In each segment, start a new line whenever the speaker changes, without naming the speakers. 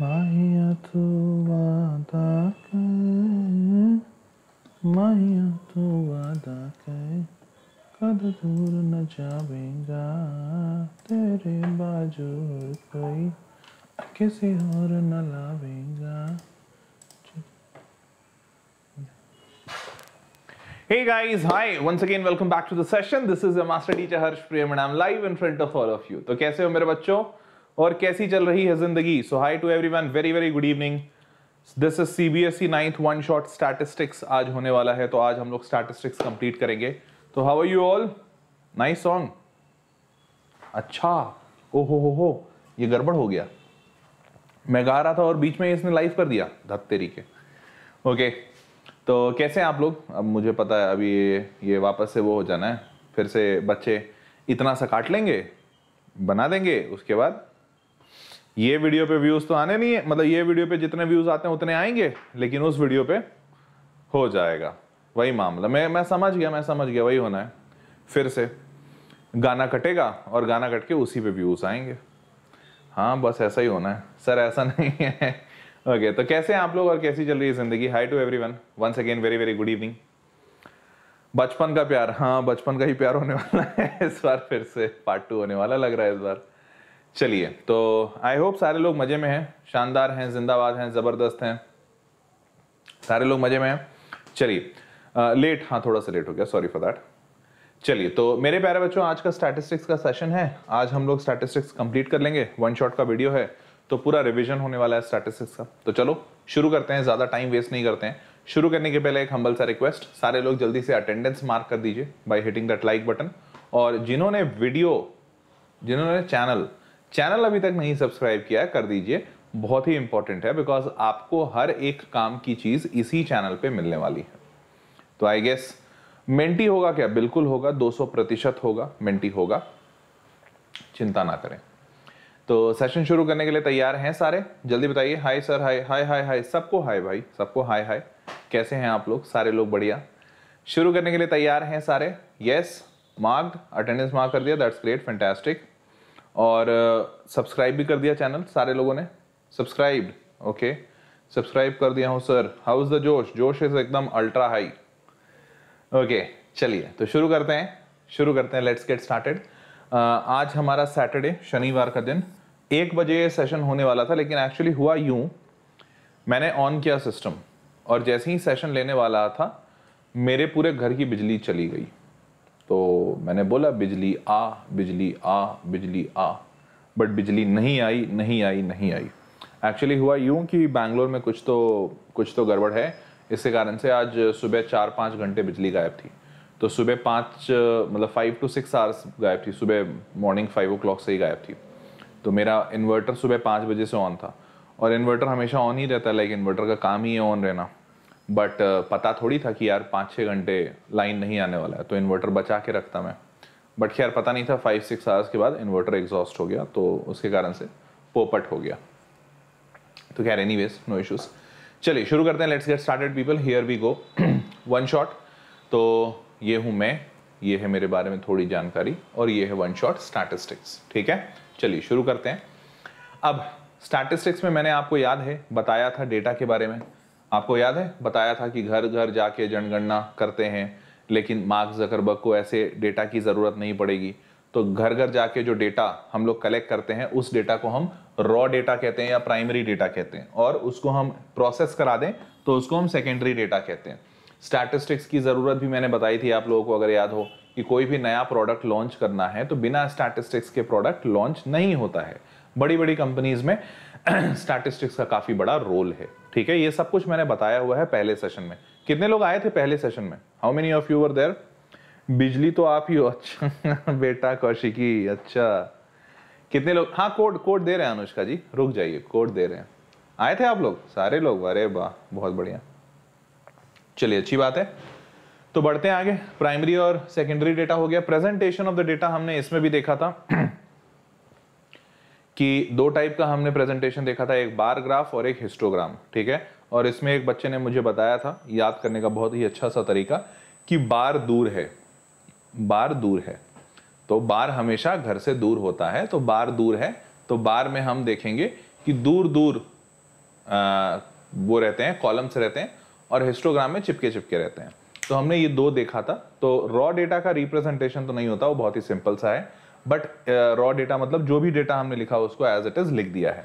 माहिया तू वादा कर माहिया तू वादा कर कद दूर न जावेगा तेरे बाजू कोई किसी और न लावेगा Hey guys, hi. Once again, welcome back to the session. This is your master teacher Harsh Priyam and I'm live in front of all of you. तो कैसे हो मेरे बच्चों और कैसी चल रही है जिंदगी so hi to everyone very very good evening this is C B S E ninth one shot statistics आज होने वाला है तो आज हम लोग स्टैटिस्टिक्स कंप्लीट करेंगे तो how are you all nice song अच्छा ओ हो हो हो ये गड़बड़ हो गया मैं गा रहा था और बीच में इसने लाइव कर दिया तेरी के ओके तो कैसे हैं आप लोग अब मुझे पता है अभी ये, ये वापस से वो हो जाना है फिर से बच्चे इतना सा काट लेंगे बना देंगे उसके बाद ये वीडियो पे व्यूज तो आने नहीं है मतलब ये वीडियो पे जितने व्यूज आते हैं उतने आएंगे लेकिन उस वीडियो पे हो जाएगा वही मामला मैं मैं समझ गया मैं समझ गया वही होना है फिर से गाना कटेगा और गाना कट के उसी पे व्यूज आएंगे हाँ बस ऐसा ही होना है सर ऐसा नहीं है ओके तो कैसे आप लोग और कैसी चल रही है जिंदगी hi to everyone once again very very good evening बचपन का प्यार हाँ बचपन का ही प्यार होने वाला है इस बार फिर से पार्ट टू होने वाला लग रहा है इस बार चलिए तो आई होप सारे लोग मज़े में हैं शानदार हैं जिंदाबाद हैं ज़बरदस्त हैं सारे लोग मज़े में हैं चलिए लेट हाँ थोड़ा सा लेट हो गया सॉरी फॉर दैट चलिए तो मेरे प्यारे बच्चों आज का स्टैटिस्टिक्स का सेशन है आज हम लोग स्टैटिस्टिक्स कंप्लीट कर लेंगे वन शॉट का वीडियो है तो पूरा रिविजन होने वाला है स्टैटिस्टिक्स का तो चलो शुरू करते हैं ज़्यादा टाइम वेस्ट नहीं करते हैं शुरू करने के पहले एक हम्बल सा रिक्वेस्ट सारे लोग जल्दी से अटेंडेंस मार्क कर दीजिए by hitting that like button और जिन्होंने वीडियो जिन्होंने चैनल चैनल अभी तक नहीं सब्सक्राइब किया है कर दीजिए बहुत ही इंपॉर्टेंट है बिकॉज आपको हर एक काम की चीज इसी चैनल पे मिलने वाली है तो आई गेस मेंटी होगा क्या बिल्कुल होगा 200 प्रतिशत होगा मेंटी होगा चिंता ना करें तो सेशन शुरू करने के लिए तैयार हैं सारे जल्दी बताइए हाय सर हाय हाय हाय हाय सबको हाय भाई सबको हाय हाय कैसे हैं आप लोग सारे लोग बढ़िया शुरू करने के लिए तैयार हैं सारे यस मार्क्ड अटेंडेंस मार्क कर दिया दैट्स ग्रेट फैंटेस्टिक और सब्सक्राइब भी कर दिया चैनल सारे लोगों ने सब्सक्राइब ओके सब्सक्राइब कर दिया हूँ सर हाउ इज़ द जोश जोश इज़ एकदम अल्ट्रा हाई ओके चलिए तो शुरू करते हैं शुरू करते हैं लेट्स गेट स्टार्टेड आज हमारा सैटरडे शनिवार का दिन एक बजे सेशन होने वाला था लेकिन एक्चुअली हुआ यूं मैंने ऑन किया सिस्टम और जैसे ही सेशन लेने वाला था मेरे पूरे घर की बिजली चली गई तो मैंने बोला बिजली आ बिजली आ बिजली आ बट बिजली नहीं आई नहीं आई नहीं आई एक्चुअली हुआ यूं कि बैंगलोर में कुछ तो कुछ तो गड़बड़ है इसके कारण से आज सुबह चार पाँच घंटे बिजली गायब थी तो सुबह पाँच मतलब फाइव टू सिक्स आवर्स गायब थी सुबह मॉर्निंग फाइव ओ क्लॉक से ही गायब थी तो मेरा इन्वर्टर सुबह पाँच बजे से ऑन था और इन्वर्टर हमेशा ऑन ही रहता है लाइक इन्वर्टर का काम ही है ऑन रहना बट uh, पता थोड़ी था कि यार पाँच छः घंटे लाइन नहीं आने वाला है तो इन्वर्टर बचा के रखता मैं बट खैर पता नहीं था फाइव सिक्स आवर्स के बाद इन्वर्टर एग्जॉस्ट हो गया तो उसके कारण से पोपट हो गया तो खैर एनी वेज नो इशूज़ चलिए शुरू करते हैं let's get started people here we go one shot तो ये हूँ मैं ये है मेरे बारे में थोड़ी जानकारी और ये है वन शॉट स्टैटिस्टिक्स ठीक है चलिए शुरू करते हैं अब स्टैटिस्टिक्स में मैंने आपको याद है बताया था डेटा के बारे में आपको याद है बताया था कि घर घर जाके जनगणना करते हैं लेकिन मार्क जकरबर्ग को ऐसे डेटा की ज़रूरत नहीं पड़ेगी तो घर घर जाके जो डेटा हम लोग कलेक्ट करते हैं उस डेटा को हम रॉ डेटा कहते हैं या प्राइमरी डेटा कहते हैं और उसको हम प्रोसेस करा दें तो उसको हम सेकेंडरी डेटा कहते हैं स्टैटिस्टिक्स की ज़रूरत भी मैंने बताई थी आप लोगों को अगर याद हो कि कोई भी नया प्रोडक्ट लॉन्च करना है तो बिना स्टैटिस्टिक्स के प्रोडक्ट लॉन्च नहीं होता है बड़ी बड़ी कंपनीज में स्टैटिस्टिक्स का काफ़ी बड़ा रोल है ठीक है ये सब कुछ मैंने बताया हुआ है पहले सेशन में कितने लोग आए थे पहले सेशन में how many of you were there बिजली तो आप ही हो अच्छा बेटा कौशिकी अच्छा कितने लोग हाँ कोड कोड दे रहे हैं अनुष्का जी रुक जाइए कोड दे रहे हैं आए थे आप लोग सारे लोग अरे वाह बहुत बढ़िया चलिए अच्छी बात है तो बढ़ते हैं आगे प्राइमरी और सेकेंडरी डेटा हो गया प्रेजेंटेशन ऑफ द डेटा हमने इसमें भी देखा था कि दो टाइप का हमने प्रेजेंटेशन देखा था एक बार ग्राफ और एक हिस्टोग्राम ठीक है और इसमें एक बच्चे ने मुझे बताया था याद करने का बहुत ही अच्छा सा तरीका कि बार दूर है बार दूर है तो बार हमेशा घर से दूर होता है तो बार दूर है तो बार में हम देखेंगे कि दूर दूर आ, वो रहते हैं कॉलम्स रहते हैं और हिस्टोग्राम में चिपके चिपके रहते हैं तो हमने ये दो देखा था तो रॉ डेटा का रिप्रेजेंटेशन तो नहीं होता वो बहुत ही सिंपल सा है बट रॉ डेटा मतलब जो भी डेटा हमने लिखा उसको एज इट इज लिख दिया है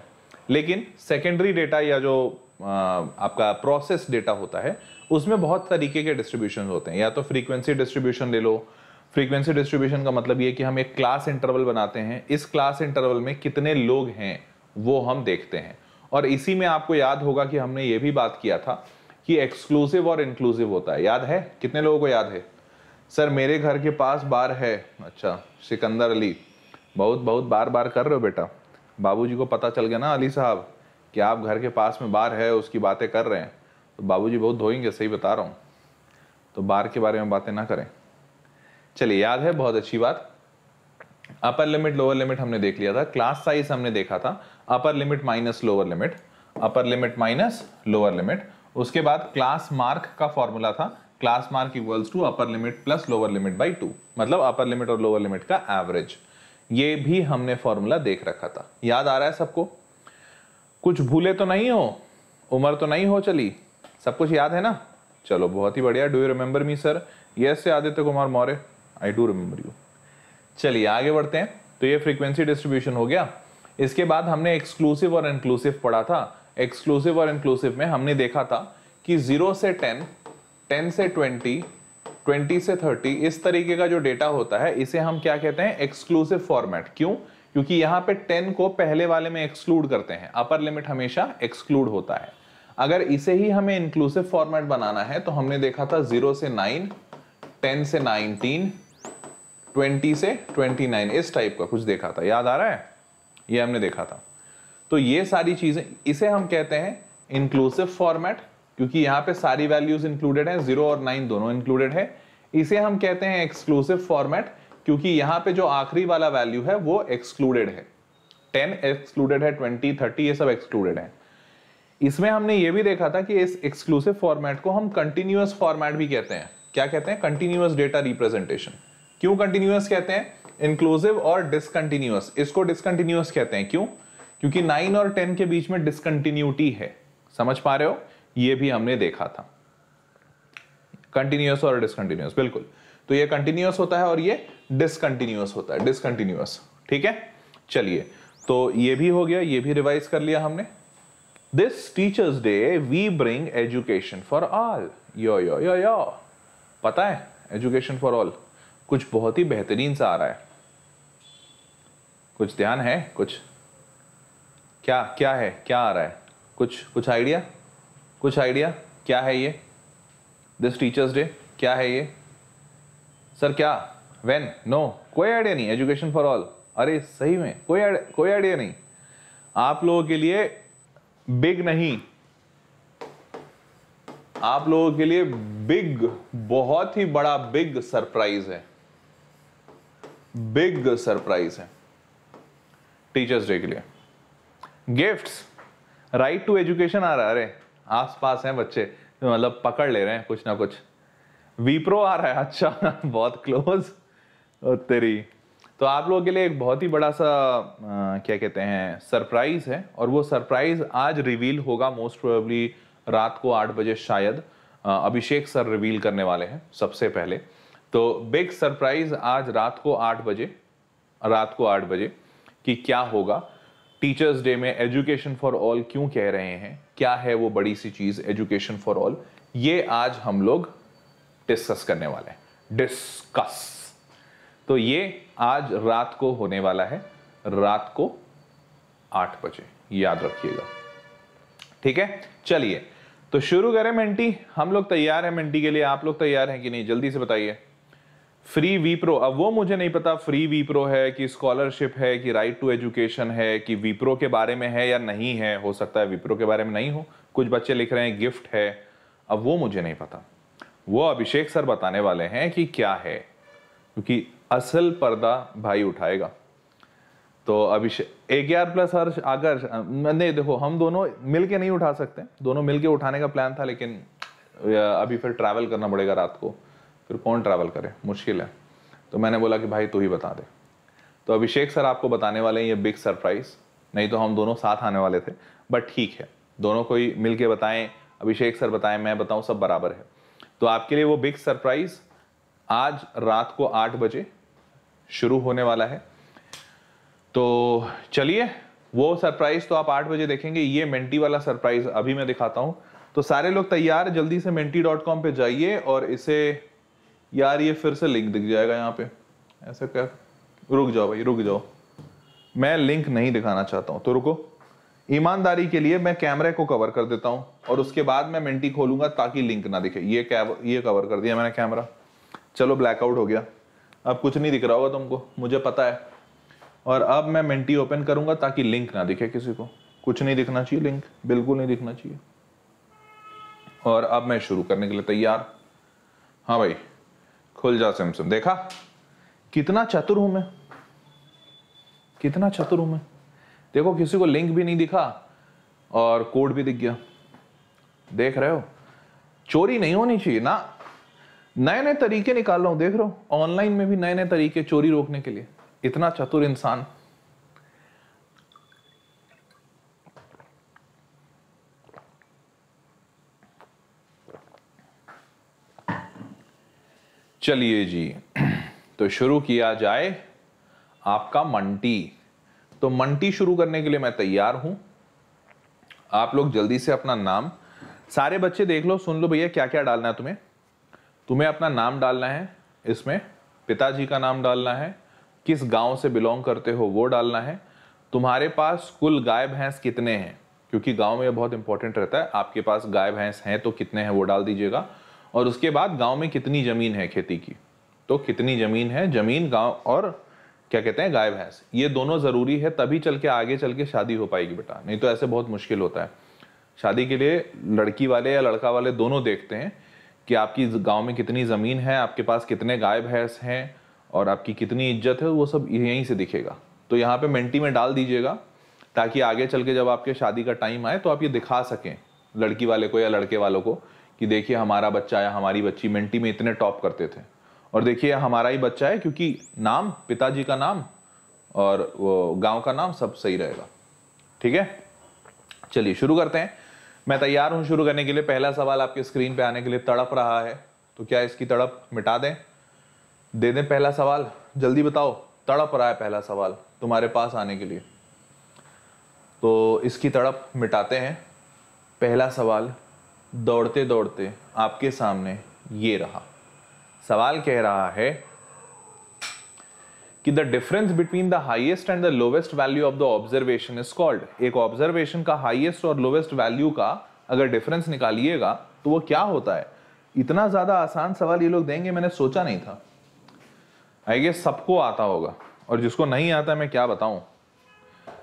लेकिन सेकेंडरी डेटा या जो uh, आपका प्रोसेस डेटा होता है उसमें बहुत तरीके के डिस्ट्रीब्यूशन होते हैं या तो फ्रीक्वेंसी डिस्ट्रीब्यूशन ले लो फ्रीक्वेंसी डिस्ट्रीब्यूशन का मतलब ये कि हम एक क्लास इंटरवल बनाते हैं इस क्लास इंटरवल में कितने लोग हैं वो हम देखते हैं और इसी में आपको याद होगा कि हमने ये भी बात किया था कि एक्सक्लूसिव और इंक्लूसिव होता है याद है कितने लोगों को याद है सर मेरे घर के पास बार है अच्छा सिकंदर अली बहुत बहुत बार बार कर रहे हो बेटा बाबूजी को पता चल गया ना अली साहब कि आप घर के पास में बार है उसकी बातें कर रहे हैं तो बाबू बहुत धोएंगे सही बता रहा हूँ तो बार के बारे में बातें ना करें चलिए याद है बहुत अच्छी बात अपर लिमिट लोअर लिमिट हमने देख लिया था क्लास साइज हमने देखा था upper limit minus lower limit upper limit minus lower limit उसके बाद क्लास मार्क का फॉर्मूला था class mark equals to upper limit plus lower limit by two मतलब अपर लिमिट और लोअर लिमिट का एवरेज ये भी हमने फॉर्मूला देख रखा था याद आ रहा है सबको कुछ भूले तो नहीं हो उम्र तो नहीं हो चली सब कुछ याद है ना चलो बहुत ही बढ़िया do you remember me sir yes से Aditya Kumar Maurya I do remember you चलिए आगे बढ़ते हैं तो ये फ्रीक्वेंसी डिस्ट्रीब्यूशन हो गया इसके बाद हमने एक्सक्लूसिव और इंक्लूसिव पढ़ा था एक्सक्लूसिव और इंक्लूसिव में हमने देखा था कि जीरो से टेन टेन से ट्वेंटी ट्वेंटी से थर्टी इस तरीके का जो डेटा होता है इसे हम क्या कहते हैं एक्सक्लूसिव फॉर्मेट क्यों क्योंकि यहां पे टेन को पहले वाले में एक्सक्लूड करते हैं अपर लिमिट हमेशा एक्सक्लूड होता है अगर इसे ही हमें इंक्लूसिव फॉर्मेट बनाना है तो हमने देखा था जीरो से नाइन टेन से नाइनटीन ट्वेंटी से ट्वेंटी नाइन इस टाइप का कुछ देखा था याद आ रहा है ये हमने देखा था तो ये सारी चीजें इसे हम कहते हैं इंक्लूसिव फॉर्मेट क्योंकि यहां पे सारी वैल्यूज इंक्लूडेड हैं जीरो और नाइन दोनों इंक्लूडेड है इसे हम कहते हैं एक्सक्लूसिव फॉर्मेट क्योंकि यहां पे जो आखिरी वाला वैल्यू है वो एक्सक्लूडेड है टेन एक्सक्लूडेड है ट्वेंटी थर्टी ये सब एक्सक्लूडेड है इसमें हमने ये भी देखा था कि इस एक्सक्लूसिव फॉर्मेट को हम कंटिन्यूस फॉर्मेट भी कहते हैं क्या कहते हैं कंटिन्यूस डेटा रिप्रेजेंटेशन क्यों कंटिन्यूस कहते हैं इंक्लूसिव और डिसकंटिन्यूस इसको डिसकंटिन्यूस कहते हैं क्यों क्योंकि नाइन और टेन के बीच में डिसकंटिन्यूटी है समझ पा रहे हो ये भी हमने देखा था कंटिन्यूस और डिसकंटिन्यूस बिल्कुल तो ये कंटिन्यूस होता है और ये डिसकंटिन्यूस होता है डिसकंटिन्यूस ठीक है चलिए तो ये भी हो गया ये भी रिवाइज कर लिया हमने this teachers day we bring education for all yo yo yo yo पता है एजुकेशन फॉर ऑल कुछ बहुत ही बेहतरीन सा आ रहा है कुछ ध्यान है कुछ क्या क्या है क्या आ रहा है कुछ कुछ आइडिया कुछ आइडिया क्या है ये दिस टीचर्स डे क्या है ये सर क्या वेन नो कोई आइडिया नहीं एजुकेशन फॉर ऑल अरे सही में कोई आड़, कोई आइडिया नहीं आप लोगों के लिए बिग नहीं आप लोगों के लिए बिग बहुत ही बड़ा बिग सरप्राइज है बिग सरप्राइज है टीचर्स डे के लिए गिफ्ट्स राइट टू एजुकेशन आ रहा है अरे आस पास हैं बच्चे तो मतलब पकड़ ले रहे हैं कुछ ना कुछ विप्रो आ रहा है अच्छा बहुत क्लोज तेरी तो आप लोगों के लिए एक बहुत ही बड़ा सा आ, क्या कहते हैं सरप्राइज़ है और वो सरप्राइज़ आज रिवील होगा मोस्ट प्रोबेबली रात को आठ बजे शायद अभिषेक सर रिवील करने वाले हैं सबसे पहले तो बिग सरप्राइज़ आज रात को आठ बजे रात को आठ बजे कि क्या होगा टीचर्स डे में एजुकेशन फॉर ऑल क्यों कह रहे हैं क्या है वो बड़ी सी चीज एजुकेशन फॉर ऑल ये आज हम लोग डिस्कस करने वाले हैं डिस्कस तो ये आज रात को होने वाला है रात को आठ बजे याद रखिएगा ठीक है चलिए तो शुरू करें मेंटी हम लोग तैयार हैं मेंटी के लिए आप लोग तैयार हैं कि नहीं जल्दी से बताइए फ्री वी प्रो अब वो मुझे नहीं पता फ्री वी प्रो है कि स्कॉलरशिप है कि राइट टू एजुकेशन है कि वी प्रो के बारे में है या नहीं है हो सकता है वी प्रो के बारे में नहीं हो कुछ बच्चे लिख रहे हैं गिफ्ट है अब वो मुझे नहीं पता वो अभिषेक सर बताने वाले हैं कि क्या है क्योंकि असल पर्दा भाई उठाएगा तो अभिषेक ए प्लस हर्ष आकर्ष नहीं देखो हम दोनों मिल के नहीं उठा सकते दोनों मिल उठाने का प्लान था लेकिन अभी फिर ट्रैवल करना पड़ेगा रात को फिर कौन ट्रैवल करे मुश्किल है तो मैंने बोला कि भाई तू ही बता दे तो अभिषेक सर आपको बताने वाले हैं ये बिग सरप्राइज़ नहीं तो हम दोनों साथ आने वाले थे बट ठीक है दोनों को ही मिल के बताएं अभिषेक सर बताएं मैं बताऊं सब बराबर है तो आपके लिए वो बिग सरप्राइज़ आज रात को आठ बजे शुरू होने वाला है तो चलिए वो सरप्राइज़ तो आप आठ बजे देखेंगे ये मेंटी वाला सरप्राइज़ अभी मैं दिखाता हूँ तो सारे लोग तैयार जल्दी से मेंटी डॉट कॉम पर जाइए और इसे यार ये फिर से लिंक दिख जाएगा यहाँ पे ऐसा क्या रुक जाओ भाई रुक जाओ मैं लिंक नहीं दिखाना चाहता हूँ तो रुको ईमानदारी के लिए मैं कैमरे को कवर कर देता हूँ और उसके बाद मैं मिनटी खोलूंगा ताकि लिंक ना दिखे ये ये कवर कर दिया मैंने कैमरा चलो ब्लैकआउट हो गया अब कुछ नहीं दिख रहा होगा तुमको मुझे पता है और अब मैं मिनटी ओपन करूंगा ताकि लिंक ना दिखे किसी को कुछ नहीं दिखना चाहिए लिंक बिल्कुल नहीं दिखना चाहिए और अब मैं शुरू करने के लिए तैयार हाँ भाई खुल जा सिमसम देखा कितना चतुर हूं मैं कितना चतुर हूं मैं देखो किसी को लिंक भी नहीं दिखा और कोड भी दिख गया देख रहे हो चोरी नहीं होनी चाहिए ना नए नए तरीके निकाल रहा हूं देख रहा हूं ऑनलाइन में भी नए नए तरीके चोरी रोकने के लिए इतना चतुर इंसान चलिए जी तो शुरू किया जाए आपका मंटी तो मंटी शुरू करने के लिए मैं तैयार हूं आप लोग जल्दी से अपना नाम सारे बच्चे देख लो सुन लो भैया क्या क्या डालना है तुम्हें तुम्हें अपना नाम डालना है इसमें पिताजी का नाम डालना है किस गांव से बिलोंग करते हो वो डालना है तुम्हारे पास कुल गाय भैंस कितने हैं क्योंकि गांव में यह बहुत इंपॉर्टेंट रहता है आपके पास गाय भैंस हैं तो कितने हैं वो डाल दीजिएगा और उसके बाद गांव में कितनी ज़मीन है खेती की तो कितनी ज़मीन है ज़मीन गांव और क्या कहते हैं गाय भैंस ये दोनों ज़रूरी है तभी चल के आगे चल के शादी हो पाएगी बेटा नहीं तो ऐसे बहुत मुश्किल होता है शादी के लिए लड़की वाले या लड़का वाले दोनों देखते हैं कि आपकी गांव में कितनी ज़मीन है आपके पास कितने गाय भैंस हैं और आपकी कितनी इज्जत है वो सब यहीं से दिखेगा तो यहाँ पे मेंटी में डाल दीजिएगा ताकि आगे चल के जब आपके शादी का टाइम आए तो आप ये दिखा सकें लड़की वाले को या लड़के वालों को कि देखिए हमारा बच्चा या हमारी बच्ची मिंटी में इतने टॉप करते थे और देखिए हमारा ही बच्चा है क्योंकि नाम पिताजी का नाम और गांव का नाम सब सही रहेगा ठीक है चलिए शुरू करते हैं मैं तैयार हूं शुरू करने के लिए पहला सवाल आपके स्क्रीन पे आने के लिए तड़प रहा है तो क्या इसकी तड़प मिटा दें दे दें पहला सवाल जल्दी बताओ तड़प रहा है पहला सवाल तुम्हारे पास आने के लिए तो इसकी तड़प मिटाते हैं पहला सवाल दौड़ते दौड़ते आपके सामने ये रहा सवाल कह रहा है कि the difference between the highest and the lowest value of the observation is called एक ऑब्जर्वेशन का हाइएस्ट और लोवेस्ट वैल्यू का अगर डिफरेंस निकालिएगा तो वो क्या होता है इतना ज्यादा आसान सवाल ये लोग देंगे मैंने सोचा नहीं था आई गेस सबको आता होगा और जिसको नहीं आता मैं क्या बताऊं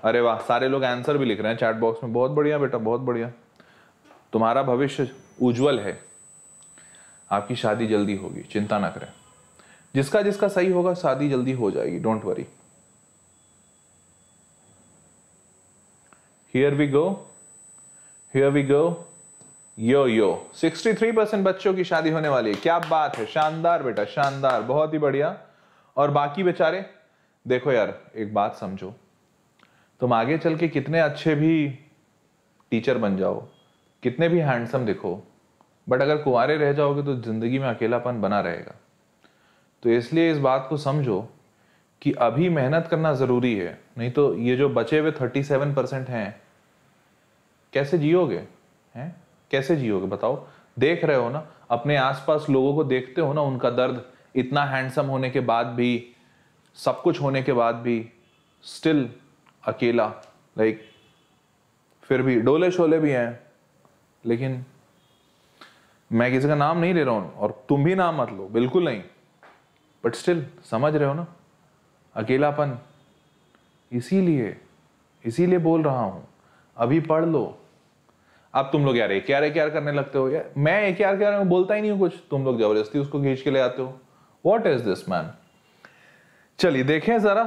अरे वाह सारे लोग आंसर भी लिख रहे हैं चैट बॉक्स में बहुत बढ़िया बेटा बहुत बढ़िया तुम्हारा भविष्य उज्जवल है आपकी शादी जल्दी होगी चिंता ना करें जिसका जिसका सही होगा शादी जल्दी हो जाएगी don't worry here we go here we go yo yo 63 percent बच्चों की शादी होने वाली है क्या बात है शानदार बेटा शानदार बहुत ही बढ़िया और बाकी बेचारे देखो यार एक बात समझो तुम आगे चल के कितने अच्छे भी टीचर बन जाओ कितने भी हैंडसम दिखो बट अगर कुंवारे रह जाओगे तो ज़िंदगी में अकेलापन बना रहेगा तो इसलिए इस बात को समझो कि अभी मेहनत करना ज़रूरी है नहीं तो ये जो बचे हुए थर्टी सेवन परसेंट हैं कैसे जियोगे हैं कैसे जियोगे बताओ देख रहे हो ना अपने आसपास लोगों को देखते हो ना उनका दर्द इतना हैंडसम होने के बाद भी सब कुछ होने के बाद भी स्टिल अकेला लाइक फिर भी डोले शोले भी हैं लेकिन मैं किसी का नाम नहीं ले रहा हूं और तुम भी नाम मत लो बिल्कुल नहीं बट स्टिल समझ रहे हो ना अकेलापन इसीलिए इसीलिए बोल रहा हूं अभी पढ़ लो अब तुम लोग यार एक यार एक यार करने लगते हो यार मैं एक यार के बारे में बोलता ही नहीं हूं कुछ तुम लोग जबरदस्ती उसको खींच के ले आते हो वॉट इज दिस मैन चलिए देखें जरा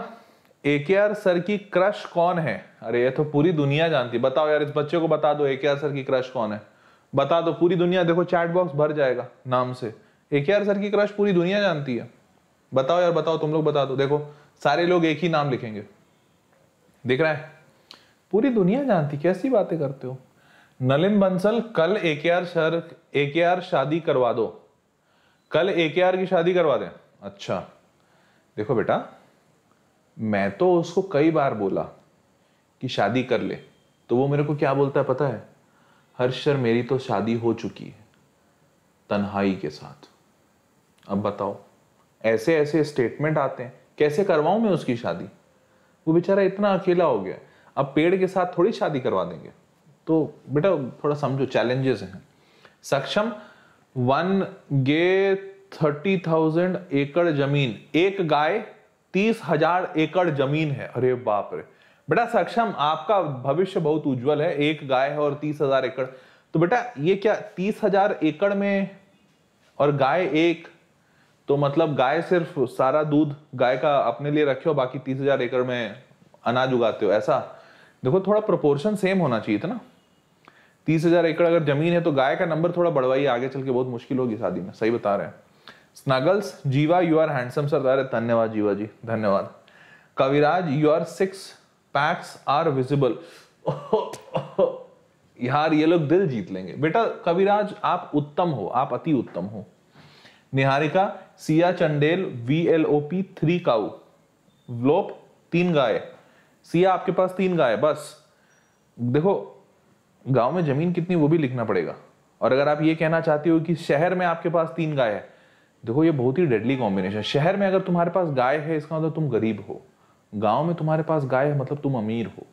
ए के आर सर की क्रश कौन है अरे ये तो पूरी दुनिया जानती है बताओ यार इस बच्चे को बता दो ए के आर सर की क्रश कौन है बता दो पूरी दुनिया देखो चैट बॉक्स भर जाएगा नाम से ए के आर सर की क्रश पूरी दुनिया जानती है बताओ यार बताओ तुम लोग बता दो देखो सारे लोग एक ही नाम लिखेंगे दिख रहा है पूरी दुनिया जानती कैसी बातें करते हो नलिन बंसल कल ए K R sir A K are शादी करवा दो कल ए के आर की शादी करवा दे अच्छा देखो बेटा मैं तो उसको कई बार बोला कि शादी कर ले तो वो मेरे को क्या बोलता है पता है हर्ष सर मेरी तो शादी हो चुकी है तन्हाई के साथ अब बताओ ऐसे ऐसे स्टेटमेंट आते हैं कैसे करवाऊं मैं उसकी शादी वो बेचारा इतना अकेला हो गया अब पेड़ के साथ थोड़ी शादी करवा देंगे तो बेटा थोड़ा समझो चैलेंजेस हैं सक्षम वन गे थर्टी थाउजेंड एकड़ जमीन एक गाय तीस हजार एकड़ जमीन है अरे बाप रे बेटा सक्षम आपका भविष्य बहुत उज्जवल है एक गाय है और तीस हजार एकड़ तो बेटा ये क्या तीस हजार एकड़ में और गाय एक तो मतलब गाय सिर्फ सारा दूध गाय का अपने लिए रखे हो बाकी तीस हजार एकड़ में अनाज उगाते हो ऐसा देखो थोड़ा प्रोपोर्शन सेम होना चाहिए था ना तीस हजार एकड़ अगर जमीन है तो गाय का नंबर थोड़ा बढ़वाइए आगे चल के बहुत मुश्किल होगी शादी में सही बता रहे हैं स्नगल्स जीवा यू आर हैंडसम सर अरे धन्यवाद जीवा जी धन्यवाद Kaviraj you are six packs are visible यार ये लोग दिल जीत लेंगे बेटा कविराज आप उत्तम हो आप अति उत्तम हो Niharika Siya Chandel V L O P three cow लोप तीन गाय सिया आपके पास तीन गाय बस देखो गांव में जमीन कितनी वो भी लिखना पड़ेगा और अगर आप ये कहना चाहते हो कि शहर में आपके पास तीन गाय है देखो ये बहुत ही डेडली कॉम्बिनेशन शहर में अगर तुम्हारे पास गाय है इसका मतलब तुम गरीब हो गांव में तुम्हारे पास गाय है मतलब तुम अमीर हो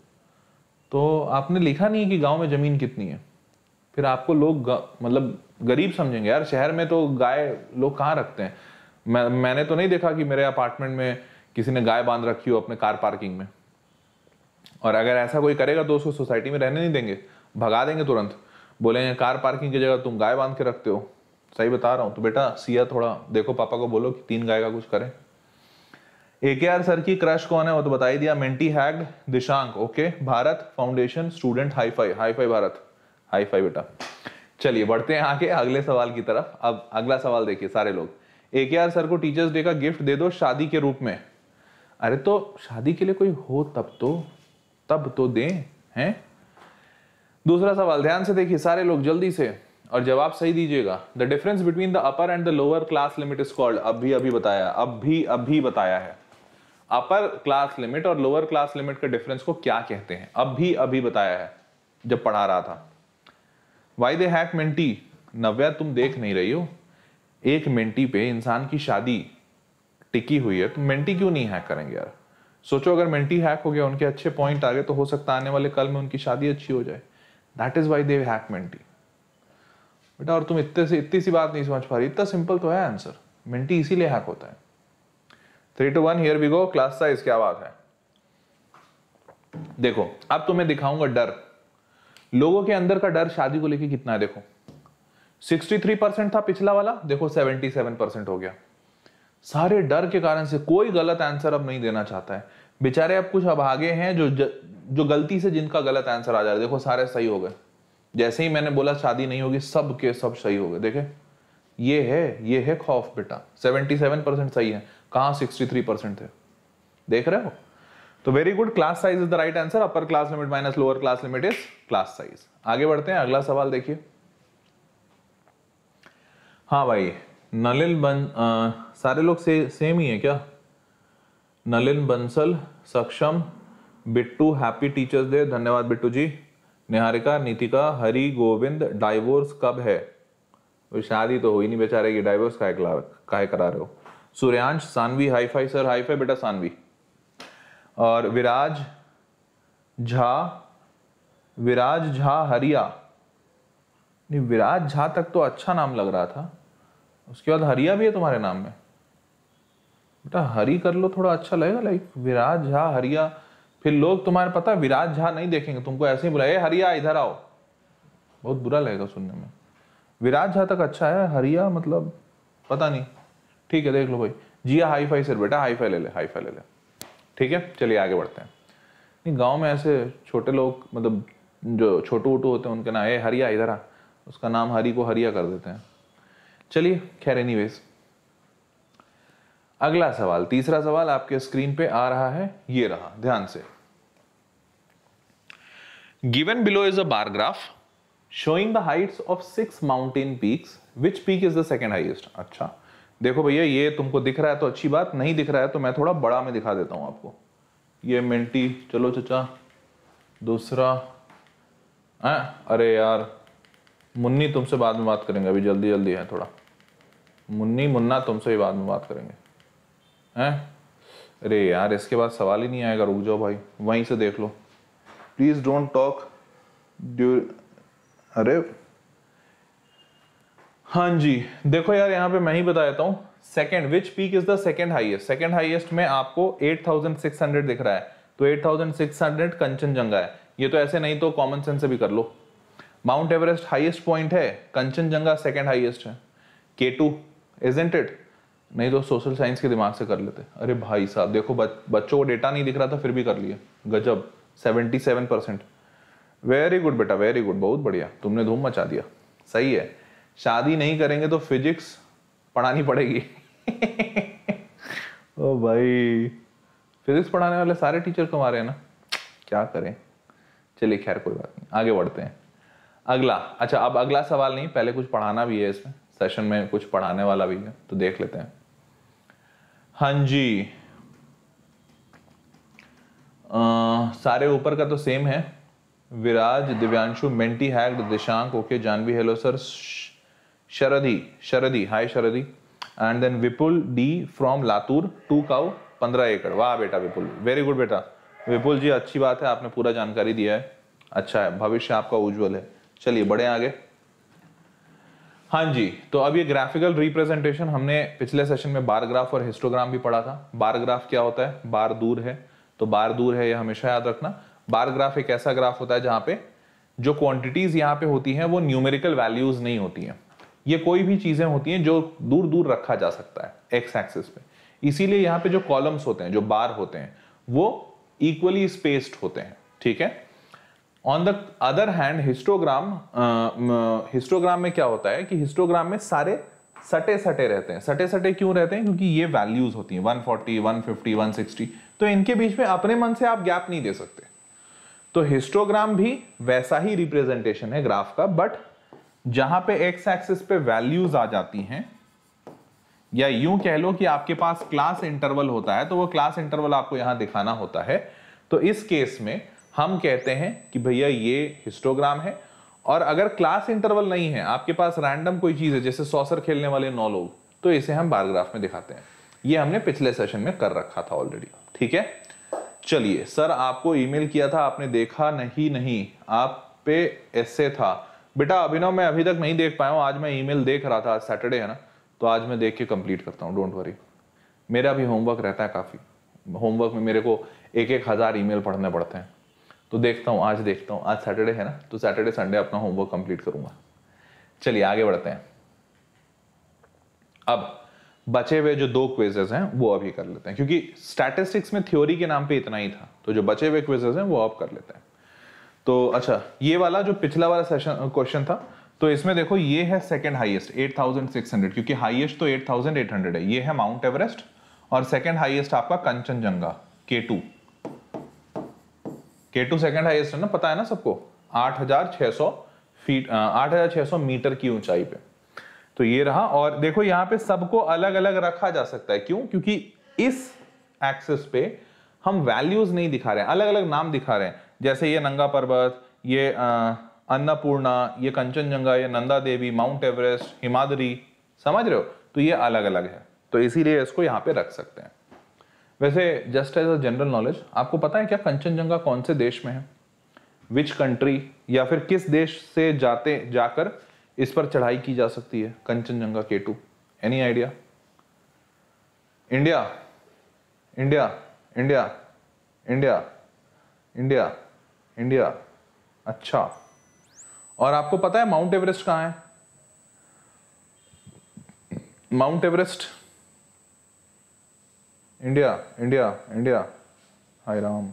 तो आपने लिखा नहीं है कि गांव में ज़मीन कितनी है फिर आपको लोग मतलब गरीब समझेंगे यार शहर में तो गाय लोग कहाँ रखते हैं मैं मैंने तो नहीं देखा कि मेरे अपार्टमेंट में किसी ने गाय बांध रखी हो अपने कार पार्किंग में और अगर ऐसा कोई करेगा तो उसको सोसाइटी में रहने नहीं देंगे भगा देंगे तुरंत बोलेंगे कार पार्किंग की जगह तुम गाय बांध के रखते हो सही बता रहा हूँ तो बेटा सिया थोड़ा देखो पापा को बोलो कि तीन गाय का कुछ करें ए के आर सर की क्रश कौन है वो तो बताई दिया मेंटी हैग Dishank okay Bharat foundation student high five high five Bharat high five बेटा चलिए बढ़ते हैं आगे अगले सवाल की तरफ अब अगला सवाल देखिए सारे लोग ए के आर सर को टीचर्स डे का गिफ्ट दे दो शादी के रूप में अरे तो शादी के लिए कोई हो तब तो तब तो दें हैं दूसरा सवाल ध्यान से देखिए सारे लोग जल्दी से और जवाब सही दीजिएगा the difference between the upper and the lower class limit is called अभी अभी बताया अब भी अभी बताया है अपर क्लास लिमिट और लोअर क्लास लिमिट के डिफरेंस को क्या कहते हैं अब भी अभी बताया है जब पढ़ा रहा था वाई दे हैक मिनटी नव्या तुम देख नहीं रही हो एक मिनटी पे इंसान की शादी टिकी हुई है तो मिंटी क्यों नहीं हैक करेंगे यार सोचो अगर मेंटी हैक हो गया उनके अच्छे पॉइंट आ गए तो हो सकता आने वाले कल में उनकी शादी अच्छी हो जाए that is why they hack मेंटी बेटा और तुम इतने से इतनी सी बात नहीं समझ पा रही इतना सिंपल तो है आंसर मिनटी इसीलिए हैक होता है three two one here we go class size क्या बात है देखो अब तुम्हें तो दिखाऊंगा डर लोगों के अंदर का डर शादी को लेके कितना है देखो 63 परसेंट था पिछला वाला देखो 77 परसेंट हो गया सारे डर के कारण से कोई गलत आंसर अब नहीं देना चाहता है बेचारे अब कुछ अभागे हैं जो ज, जो गलती से जिनका गलत आंसर आ जा रहा है देखो सारे सही हो गए जैसे ही मैंने बोला शादी नहीं होगी सब के सब सही हो गए देखे ये है ये है खौफ बेटा 77 परसेंट सही है कहाँ 63 परसेंट है देख रहे हो तो very good class size is the right answer upper class limit minus lower class limit is class size आगे बढ़ते हैं अगला सवाल देखिए हाँ भाई नलिन बन आ, सारे लोग से, सेम ही है क्या नलिन बंसल सक्षम बिट्टू हैप्पी टीचर्स डे धन्यवाद बिट्टू जी निहारिका नीतिका हरी गोविंद डाइवोर्स कब है शादी तो हुई नहीं बेचारे की डाइवोर्स काहे काहे करा रहे हो Suryansh Saanvi high five sir high five बेटा सानवी और विराज झा विराज झा हरिया नहीं विराज झा तक तो अच्छा नाम लग रहा था उसके बाद हरिया भी है तुम्हारे नाम में बेटा हरी कर लो थोड़ा अच्छा लगेगा लाइक विराज झा हरिया फिर लोग तुम्हारे पता विराज झा नहीं देखेंगे तुमको ऐसे ही बुलाए हरिया इधर आओ बहुत बुरा लगेगा सुनने में विराज झा तक अच्छा है हरिया मतलब पता नहीं ठीक है देख लो भाई जिया हाई फाई सर बेटा हाई फाई ले ले हाई फाई ले ले ठीक है चलिए आगे बढ़ते हैं नहीं गांव में ऐसे छोटे लोग मतलब जो छोटू वोटू होते हैं उनके नाम ए हरिया इधर आ उसका नाम हरी को हरिया कर देते हैं चलिए खैर एनी अगला सवाल तीसरा सवाल आपके स्क्रीन पे आ रहा है ये रहा ध्यान से given below is a bar graph showing the heights of six mountain peaks which peak is the second highest अच्छा देखो भैया ये तुमको दिख रहा है तो अच्छी बात नहीं दिख रहा है तो मैं थोड़ा बड़ा में दिखा देता हूं आपको ये मिंटी चलो चचा दूसरा आ, हाँ, अरे यार मुन्नी तुमसे बाद में बात करेंगे अभी जल्दी जल्दी है थोड़ा मुन्नी मुन्ना तुमसे ही बाद में बात करेंगे हैं अरे यार इसके बाद सवाल ही नहीं आएगा रुक जाओ भाई वहीं से देख लो प्लीज़ डोंट टॉक ड्यू अरे हाँ जी देखो यार यहाँ पे मैं ही बता देता हूँ second which peak is the second highest second highest में आपको 8600 दिख रहा है तो 8600 कंचनजंगा है ये तो ऐसे नहीं तो कॉमन सेंस से भी कर लो माउंट एवरेस्ट हाइएस्ट पॉइंट है कंचनजंगा सेकेंड हाइएस्ट है के टू इजेंट इट नहीं तो सोशल साइंस के दिमाग से कर लेते अरे भाई साहब देखो बच, बच्चों को डेटा नहीं दिख रहा था फिर भी कर लिया गजब seventy seven percent very good बेटा वेरी गुड बहुत बढ़िया तुमने धूम मचा दिया सही है शादी नहीं करेंगे तो फिजिक्स पढ़ानी पड़ेगी ओ भाई फिजिक्स पढ़ाने वाले सारे टीचर कमा रहे हैं ना क्या करें चलिए खैर कोई बात नहीं आगे बढ़ते हैं अगला अच्छा अब अगला सवाल नहीं पहले कुछ पढ़ाना भी है इसमें सेशन में कुछ पढ़ाने वाला भी है तो देख लेते हैं हाँ जी आ, सारे ऊपर का तो सेम है विराज दिव्यांशु मेंटी हैग्ड Dishank okay Janhvi hello sir Shardi Shardi hi Shardi and then Vipul D from Latur to काउ पंद्रह एकड़ वाह बेटा विपुल वेरी गुड बेटा विपुल जी अच्छी बात है आपने पूरा जानकारी दिया है अच्छा है भविष्य आपका उज्जवल है चलिए बड़े आगे हाँ जी तो अब ये ग्राफिकल रिप्रेजेंटेशन हमने पिछले सेशन में बार ग्राफ और हिस्टोग्राम भी पढ़ा था बार ग्राफ क्या होता है बार दूर है तो बार दूर है ये हमेशा याद रखना बार ग्राफ एक ऐसा ग्राफ होता है जहां पे जो क्वांटिटीज यहाँ पे होती हैं वो न्यूमेरिकल वैल्यूज नहीं होती हैं ये कोई भी चीज़ें होती हैं जो दूर दूर रखा जा सकता है एक्स एक्सिस पे इसीलिए यहाँ पे जो कॉलम्स होते हैं जो बार होते हैं वो इक्वली स्पेस्ड होते हैं ठीक है on the other hand histogram histogram में क्या होता है कि हिस्टोग्राम में सारे सटे सटे रहते हैं सटे सटे क्यों रहते हैं क्योंकि ये वैल्यूज होती हैं 140, 150, 160 तो इनके बीच में अपने मन से आप गैप नहीं दे सकते तो हिस्टोग्राम भी वैसा ही रिप्रेजेंटेशन है ग्राफ का बट जहां पे एक्स एक्सिस पे वैल्यूज आ जाती हैं या यूं कह लो कि आपके पास क्लास इंटरवल होता है तो वो क्लास इंटरवल आपको यहां दिखाना होता है तो इस केस में हम कहते हैं कि भैया ये हिस्टोग्राम है और अगर क्लास इंटरवल नहीं है आपके पास रैंडम कोई चीज़ है जैसे सॉसर खेलने वाले नौ लोग तो इसे हम बारग्राफ में दिखाते हैं ये हमने पिछले सेशन में कर रखा था ऑलरेडी ठीक है चलिए सर आपको ईमेल किया था आपने देखा नहीं नहीं आप पे ऐसे था बेटा अभिनव मैं अभी तक नहीं देख पाया हूँ आज मैं ईमेल देख रहा था आज सैटरडे है ना तो आज मैं देख के कंप्लीट करता हूँ डोंट वरी मेरा भी होमवर्क रहता है काफ़ी होमवर्क में मेरे को एक एक हज़ार ईमेल पढ़ने पड़ते हैं तो देखता हूँ आज देखता हूँ आज सैटरडे है ना तो सैटरडे संडे अपना होमवर्क कंप्लीट करूंगा चलिए आगे बढ़ते हैं अब बचे हुए जो दो क्वेजेस हैं वो अभी कर लेते हैं क्योंकि स्टैटिस्टिक्स में थ्योरी के नाम पे इतना ही था तो जो बचे हुए क्वेजेस हैं वो अब कर लेते हैं तो अच्छा ये वाला जो पिछला वाला सेशन क्वेश्चन था तो इसमें देखो ये है सेकेंड हाईएस्ट हंड्रेड क्योंकि हाइएस्ट तो हंड्रेड है ये है माउंट एवरेस्ट और सेकेंड हाइएस्ट आपका कंचनजंगा के टू के टू सेकेंड हाइएस्ट है ना पता है ना सबको 8,600 फीट 8,600 मीटर की ऊंचाई पे तो ये रहा और देखो यहाँ पे सबको अलग अलग रखा जा सकता है क्यों क्योंकि इस एक्सेस पे हम वैल्यूज नहीं दिखा रहे हैं अलग अलग नाम दिखा रहे हैं जैसे ये नंगा पर्वत ये अन्नपूर्णा ये कंचनजंगा ये नंदा देवी माउंट एवरेस्ट हिमाद्री समझ रहे हो तो ये अलग अलग है तो इसीलिए इसको यहाँ पे रख सकते हैं वैसे just as a general knowledge आपको पता है क्या कंचनजंगा कौन से देश में है विच कंट्री या फिर किस देश से जाते जाकर इस पर चढ़ाई की जा सकती है कंचनजंगा के two any idea India India India India India India अच्छा और आपको पता है माउंट एवरेस्ट कहाँ है Mount Everest India India India हाय राम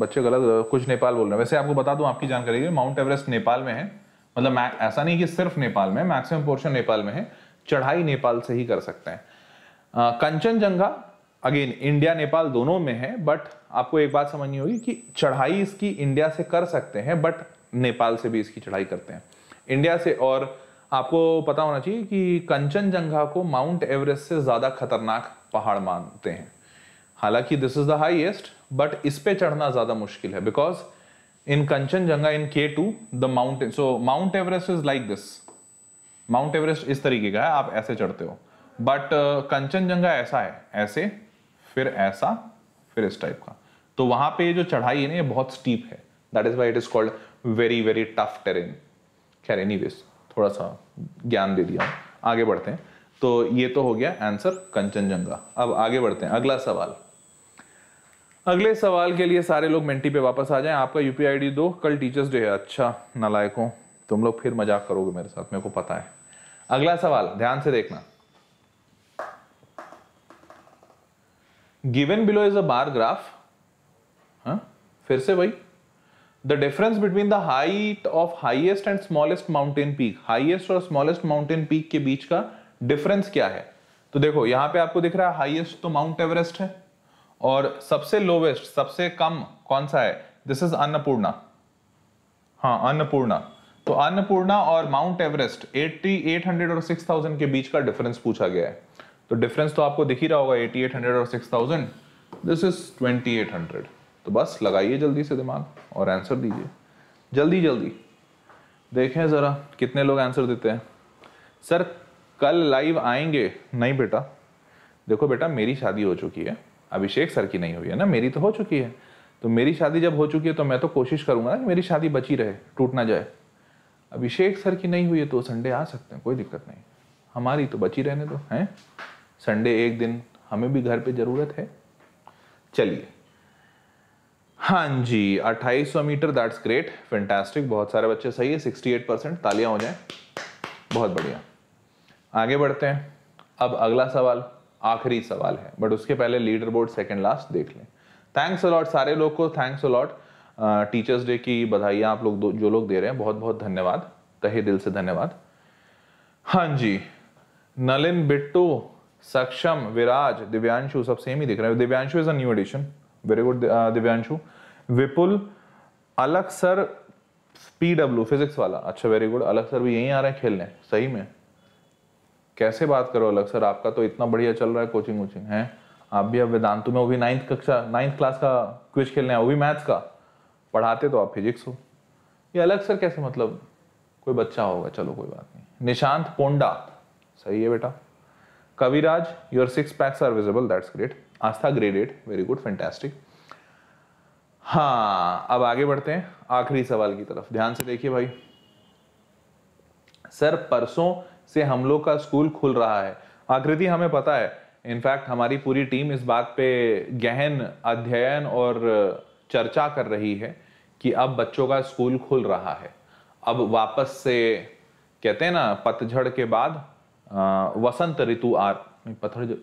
बच्चे गलत कुछ नेपाल बोल रहे हैं वैसे आपको बता दूं आपकी जानकारी के माउंट एवरेस्ट नेपाल में है मतलब ऐसा नहीं कि सिर्फ नेपाल में मैक्सिमम पोर्शन नेपाल में है चढ़ाई नेपाल से ही कर सकते हैं कंचनजंगा अगेन इंडिया नेपाल दोनों में है बट आपको एक बात समझनी होगी कि चढ़ाई इसकी इंडिया से कर सकते हैं बट नेपाल से भी इसकी चढ़ाई करते हैं इंडिया से और आपको पता होना चाहिए कि कंचनजंगा को माउंट एवरेस्ट से ज़्यादा खतरनाक पहाड़ मानते हैं हालांकि this is the highest but इस पे चढ़ना ज़्यादा मुश्किल है because in Kanchenjunga in K two the mountain so Mount Everest is like this Mount Everest इस तरीके का है आप ऐसे चढ़ते हो बट uh, कंचनजंगा ऐसा है ऐसे फिर ऐसा फिर इस टाइप का तो वहां पे जो चढ़ाई है ना ये बहुत स्टीप है that is why it is called very very tough terrain खैर एनी थोड़ा सा ज्ञान दे दिया आगे बढ़ते हैं तो ये तो हो गया आंसर कंचनजंगा अब आगे बढ़ते हैं अगला सवाल अगले सवाल के लिए सारे लोग मेंटी पे वापस आ जाएं आपका यूपी आईडी दो कल टीचर्स डे है अच्छा हो तुम लोग फिर मजाक करोगे मेरे साथ मेरे को पता है अगला सवाल ध्यान से देखना given below is a bar graph हा? फिर से भाई the difference between the height of highest and smallest mountain peak highest और smallest mountain peak के बीच का difference क्या है तो देखो यहां पे आपको दिख रहा है highest तो माउंट एवरेस्ट है और सबसे lowest सबसे कम कौन सा है दिस इज अन्नपूर्णा हाँ अन्नपूर्णा तो अन्नपूर्णा और माउंट एवरेस्ट 8800 और 6000 के बीच का डिफरेंस पूछा गया है तो डिफरेंस तो आपको दिख ही रहा होगा 8800 और 6000 दिस इज 2800 तो बस लगाइए जल्दी से दिमाग और आंसर दीजिए जल्दी जल्दी देखें ज़रा कितने लोग आंसर देते हैं सर कल लाइव आएंगे नहीं बेटा देखो बेटा मेरी शादी हो चुकी है अभिषेक सर की नहीं हुई है ना मेरी तो हो चुकी है तो मेरी शादी जब हो चुकी है तो मैं तो कोशिश करूँगा ना कि मेरी शादी बची रहे टूट ना जाए अभिषेक सर की नहीं हुई है तो संडे आ सकते हैं कोई दिक्कत नहीं हमारी तो बची रहने दो हैं संडे एक दिन हमें भी घर पे ज़रूरत है चलिए हाँ जी 2800 मीटर दैट्स ग्रेट फैंटास्टिक बहुत सारे बच्चे सही है 68 परसेंट तालियां हो जाए बहुत बढ़िया आगे बढ़ते हैं अब अगला सवाल आखिरी सवाल है बट उसके पहले लीडर बोर्ड सेकेंड लास्ट देख लें थैंक्स अलॉट सारे लोग को थैंक्स अलॉट टीचर्स डे की बधाइयाँ आप लोग जो लोग दे रहे हैं बहुत बहुत धन्यवाद तहे दिल से धन्यवाद हाँ जी नलिन बिट्टू सक्षम विराज दिव्यांशु सब सेम ही दिख रहे हैं Divyanshu is a new addition very good Divyanshu Vipul अलग सर पीडब्ल्यू फिजिक्स वाला अच्छा वेरी गुड अलग सर भी यहीं आ रहे हैं खेलने सही में कैसे बात करो अलग सर आपका तो इतना बढ़िया चल रहा है कोचिंग वोचिंग है आप भी अब वेदांतु में वो भी नाइन्थ कक्षा नाइन्थ क्लास का क्विज खेलने वो भी मैथ्स का पढ़ाते तो आप फिजिक्स हो ये अलग सर कैसे मतलब कोई बच्चा होगा चलो कोई बात नहीं निशांत पोंडा सही है बेटा Kaviraj your six packs are visible that's great Aastha graded very good fantastic हाँ अब आगे बढ़ते हैं आखिरी सवाल की तरफ ध्यान से देखिए भाई सर परसों से हम लोग का स्कूल खुल रहा है आकृति हमें पता है इनफैक्ट हमारी पूरी टीम इस बात पे गहन अध्ययन और चर्चा कर रही है कि अब बच्चों का स्कूल खुल रहा है अब वापस से कहते हैं ना पतझड़ के बाद वसंत ऋतु आ पतझड़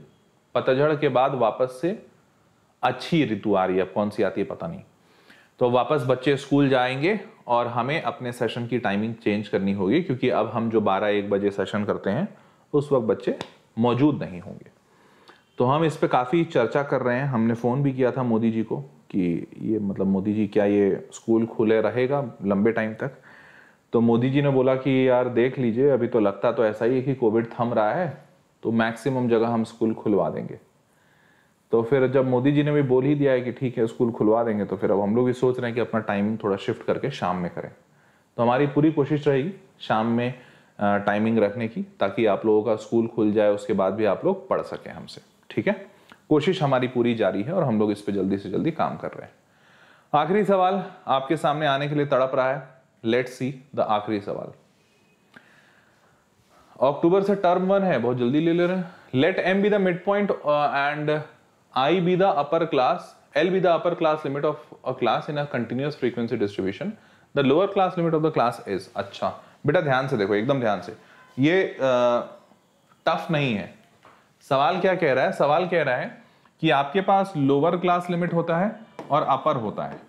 पतझड़ के बाद वापस से अच्छी ऋतु आ रही है कौन सी आती है पता नहीं तो वापस बच्चे स्कूल जाएंगे और हमें अपने सेशन की टाइमिंग चेंज करनी होगी क्योंकि अब हम जो बारह एक बजे सेशन करते हैं उस वक्त बच्चे मौजूद नहीं होंगे तो हम इस पर काफ़ी चर्चा कर रहे हैं हमने फ़ोन भी किया था मोदी जी को कि ये मतलब मोदी जी क्या ये स्कूल खुले रहेगा लंबे टाइम तक तो मोदी जी ने बोला कि यार देख लीजिए अभी तो लगता तो ऐसा ही है कि कोविड थम रहा है तो मैक्सिमम जगह हम स्कूल खुलवा देंगे तो फिर जब मोदी जी ने भी बोल ही दिया है कि ठीक है स्कूल खुलवा देंगे तो फिर अब हम लोग भी सोच रहे हैं कि अपना टाइमिंग थोड़ा शिफ्ट करके शाम में करें तो हमारी पूरी कोशिश रहेगी शाम में टाइमिंग रखने की ताकि आप लोगों का स्कूल खुल जाए उसके बाद भी आप लोग पढ़ सकें हमसे ठीक है कोशिश हमारी पूरी जारी है और हम लोग इस पर जल्दी से जल्दी काम कर रहे हैं आखिरी सवाल आपके सामने आने के लिए तड़प रहा है लेट सी द आखिरी सवाल अक्टूबर से टर्म वन है बहुत जल्दी ले ले रहे हैं let M be the mid point and I be the upper class L be the upper class limit of a class in a continuous frequency distribution the lower class limit of the class is अच्छा बेटा ध्यान से देखो एकदम ध्यान से ये tough uh, नहीं है सवाल क्या कह रहा है सवाल कह रहा है कि आपके पास लोअर क्लास लिमिट होता है और अपर होता है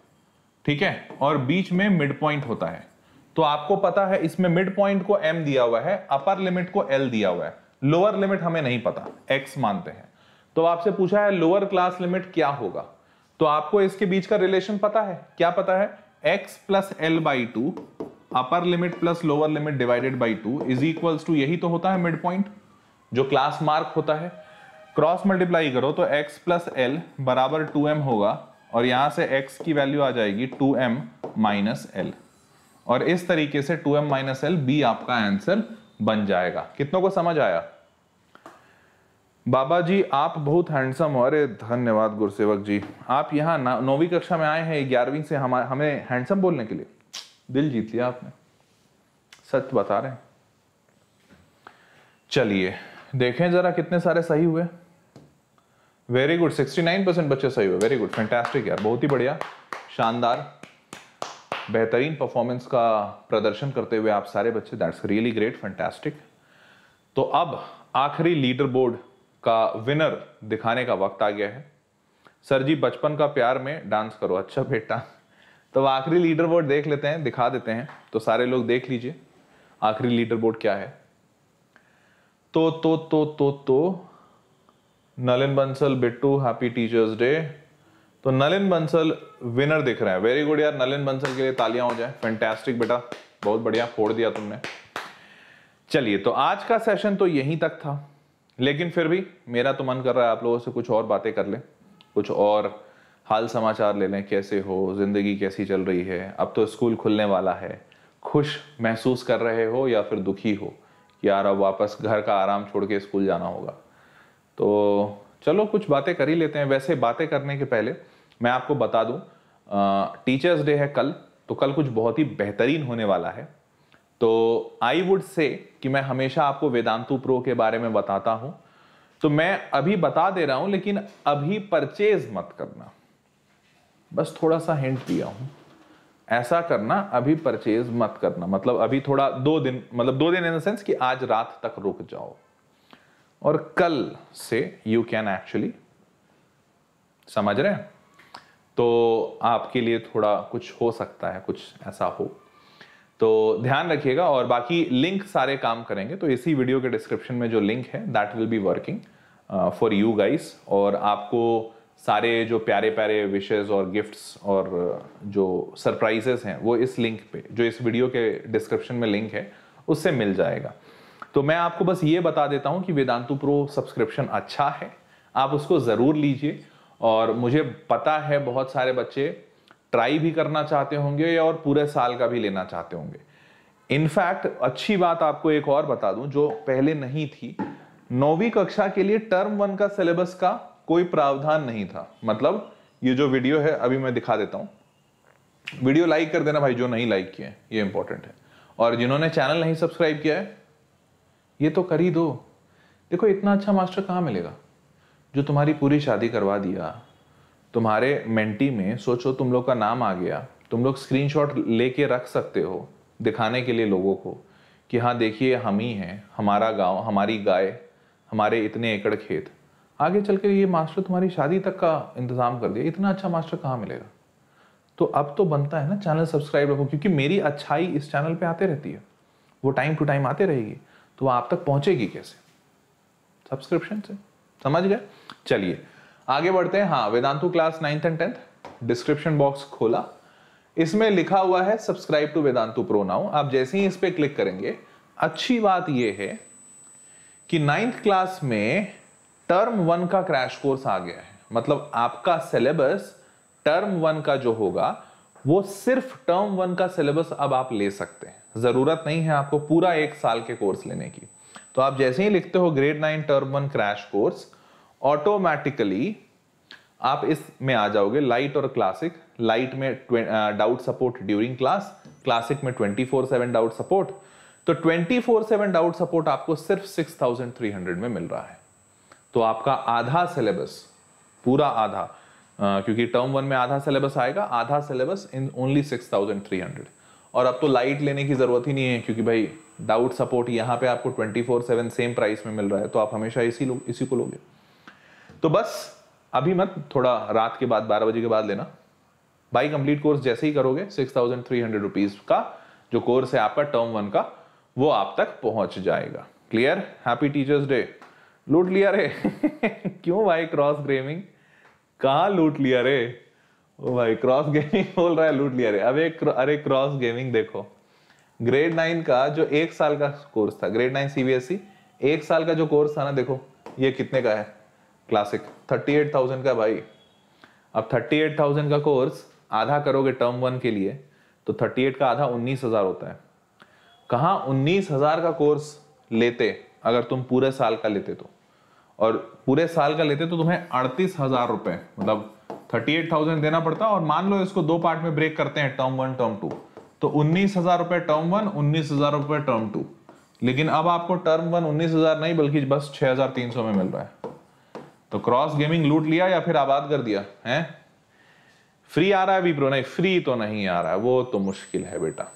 ठीक है और बीच में मिड पॉइंट होता है तो आपको पता है इसमें मिड पॉइंट को एम दिया हुआ है अपर लिमिट को एल दिया हुआ है लोअर लिमिट हमें नहीं पता एक्स मानते हैं तो आपसे पूछा है लोअर क्लास लिमिट क्या होगा तो आपको इसके बीच का रिलेशन पता है क्या पता है x plus L by two upper limit plus lower limit divided by two is equal to यही तो होता है मिड पॉइंट जो क्लास मार्क होता है क्रॉस मल्टीप्लाई करो तो x प्लस एल बराबर टू होगा और यहां से x की वैल्यू आ जाएगी टू एम माइनस एल और इस तरीके से two M minus L B आपका आंसर बन जाएगा कितनों को समझ आया बाबा जी आप बहुत हैंडसम हो अरे धन्यवाद गुरुसेवक जी आप यहाँ नौवीं कक्षा में आए हैं ग्यारहवीं से हम हमें हैंडसम बोलने के लिए दिल जीत लिया आपने सच बता रहे चलिए देखें जरा कितने सारे सही हुए वेरी गुड 69 परसेंट बच्चे सही हुए वेरी गुड फैंटेस्टिक यार बहुत ही बढ़िया शानदार बेहतरीन परफॉर्मेंस का प्रदर्शन करते हुए आप सारे बच्चे दैट्स रियली ग्रेट फैंटेस्टिक तो अब आखिरी लीडर बोर्ड का विनर दिखाने का वक्त आ गया है सर जी बचपन का प्यार में डांस करो अच्छा बेटा तो आखिरी लीडर बोर्ड देख लेते हैं दिखा देते हैं तो सारे लोग देख लीजिए आखिरी लीडर बोर्ड क्या है तो तो तो तो तो Nalin Bansal Bittu happy teachers day तो नलिन बंसल विनर दिख रहे हैं वेरी गुड यार नलिन बंसल के लिए तालियां हो जाए फैंटेस्टिक बेटा बहुत बढ़िया फोड़ दिया तुमने चलिए तो आज का सेशन तो यहीं तक था लेकिन फिर भी मेरा तो मन कर रहा है आप लोगों से कुछ और बातें कर लें कुछ और हाल समाचार ले लें कैसे हो जिंदगी कैसी चल रही है अब तो स्कूल खुलने वाला है खुश महसूस कर रहे हो या फिर दुखी हो कि यार अब वापस घर का आराम छोड़ के स्कूल जाना होगा तो चलो कुछ बातें कर ही लेते हैं वैसे बातें करने के पहले मैं आपको बता दूं टीचर्स डे है कल तो कल कुछ बहुत ही बेहतरीन होने वाला है तो आई वुड से कि मैं हमेशा आपको वेदांतु प्रो के बारे में बताता हूं तो मैं अभी बता दे रहा हूं लेकिन अभी परचेज मत करना बस थोड़ा सा हिंट दिया हूं ऐसा करना अभी परचेज मत करना मतलब अभी थोड़ा दो दिन मतलब दो दिन इन द सेंस कि आज रात तक रुक जाओ और कल से यू कैन एक्चुअली समझ रहे हैं तो आपके लिए थोड़ा कुछ हो सकता है कुछ ऐसा हो तो ध्यान रखिएगा और बाकी लिंक सारे काम करेंगे तो इसी वीडियो के डिस्क्रिप्शन में जो लिंक है that will be working for you guys और आपको सारे जो प्यारे प्यारे विशेज़ और गिफ्ट्स और uh, जो सरप्राइजेस हैं वो इस लिंक पे जो इस वीडियो के डिस्क्रिप्शन में लिंक है उससे मिल जाएगा तो मैं आपको बस ये बता देता हूँ कि वेदांतु प्रो सब्सक्रिप्शन अच्छा है आप उसको ज़रूर लीजिए और मुझे पता है बहुत सारे बच्चे ट्राई भी करना चाहते होंगे और पूरे साल का भी लेना चाहते होंगे इनफैक्ट अच्छी बात आपको एक और बता दूं जो पहले नहीं थी नौवीं कक्षा के लिए टर्म वन का सिलेबस का कोई प्रावधान नहीं था मतलब ये जो वीडियो है अभी मैं दिखा देता हूं वीडियो लाइक कर देना भाई जो नहीं लाइक किए ये इंपॉर्टेंट है और जिन्होंने चैनल नहीं सब्सक्राइब किया है ये तो कर ही दो देखो इतना अच्छा मास्टर कहाँ मिलेगा जो तुम्हारी पूरी शादी करवा दिया तुम्हारे मेंटी में सोचो तुम लोग का नाम आ गया तुम लोग स्क्रीनशॉट लेके रख सकते हो दिखाने के लिए लोगों को कि हाँ देखिए हम ही हैं हमारा गांव हमारी गाय हमारे इतने एकड़ खेत आगे चल के ये मास्टर तुम्हारी शादी तक का इंतज़ाम कर दिया इतना अच्छा मास्टर कहाँ मिलेगा तो अब तो बनता है ना चैनल सब्सक्राइब रखो क्योंकि मेरी अच्छाई इस चैनल पे आते रहती है वो टाइम टू टाइम आते रहेगी तो वह आप तक पहुँचेगी कैसे सब्सक्रिप्शन से समझ गए चलिए आगे बढ़ते हैं हाँ Vedantu class ninth and tenth description box खोला इसमें लिखा हुआ है subscribe to Vedantu pro now आप जैसे ही इस पर क्लिक करेंगे अच्छी बात यह है कि नाइन्थ क्लास में टर्म वन का क्रैश कोर्स आ गया है मतलब आपका सिलेबस टर्म वन का जो होगा वो सिर्फ टर्म वन का सिलेबस अब आप ले सकते हैं जरूरत नहीं है आपको पूरा एक साल के कोर्स लेने की तो आप जैसे ही लिखते हो grade nine term one crash course automatically आप इसमें आ जाओगे लाइट और क्लासिक लाइट में doubt support during class classic में twenty four seven doubt support तो twenty four seven doubt support आपको सिर्फ सिक्स थाउजेंड थ्री हंड्रेड में मिल रहा है तो आपका आधा सिलेबस पूरा आधा आ, क्योंकि टर्म वन में आधा सिलेबस आएगा आधा syllabus in only six thousand three hundred और अब तो लाइट लेने की ज़रूरत ही नहीं है क्योंकि भाई डाउट सपोर्ट यहाँ पे आपको twenty four seven same price में मिल रहा है तो आप हमेशा इसी लो, इसी को लोगे तो बस अभी मत थोड़ा रात के बाद बारह बजे के बाद लेना बाई कंप्लीट कोर्स जैसे ही करोगे six thousand three hundred rupees का जो कोर्स है आपका टर्म वन का वो आप तक पहुंच जाएगा क्लियर हैप्पी टीचर्स डे लूट लिया रे क्यों भाई क्रॉस ग्रेविंग कहा लूट लिया रे ओ भाई क्रॉस गेमिंग बोल रहा है लूट लिया रे अब एक अरे क्रॉस गेमिंग देखो ग्रेड नाइन का जो एक साल का कोर्स था ग्रेड नाइन सीबीएसई एक साल का जो कोर्स था ना देखो ये कितने का है क्लासिक थर्टी एट थाउजेंड का भाई अब थर्टी एट थाउजेंड का कोर्स आधा करोगे टर्म वन के लिए तो थर्टी एट का आधा उन्नीस हजार होता है कहाँ उन्नीस हजार का कोर्स लेते अगर तुम पूरे साल का लेते तो और पूरे साल का लेते तो तुम्हें अड़तीस हजार रुपये मतलब थर्टी एट थाउजेंड देना पड़ता और मान लो इसको दो पार्ट में ब्रेक करते हैं टर्म वन टर्म टू तो उन्नीस हजार रुपए टर्म वन उन्नीस हजार रुपए टर्म टू लेकिन अब आपको टर्म वन उन्नीस हजार नहीं बल्कि बस छह हजार तीन सौ में मिल रहा है तो क्रॉस गेमिंग लूट लिया या फिर आबाद कर दिया है फ्री आ रहा है विप्रो नहीं फ्री तो नहीं आ रहा है वो तो मुश्किल है बेटा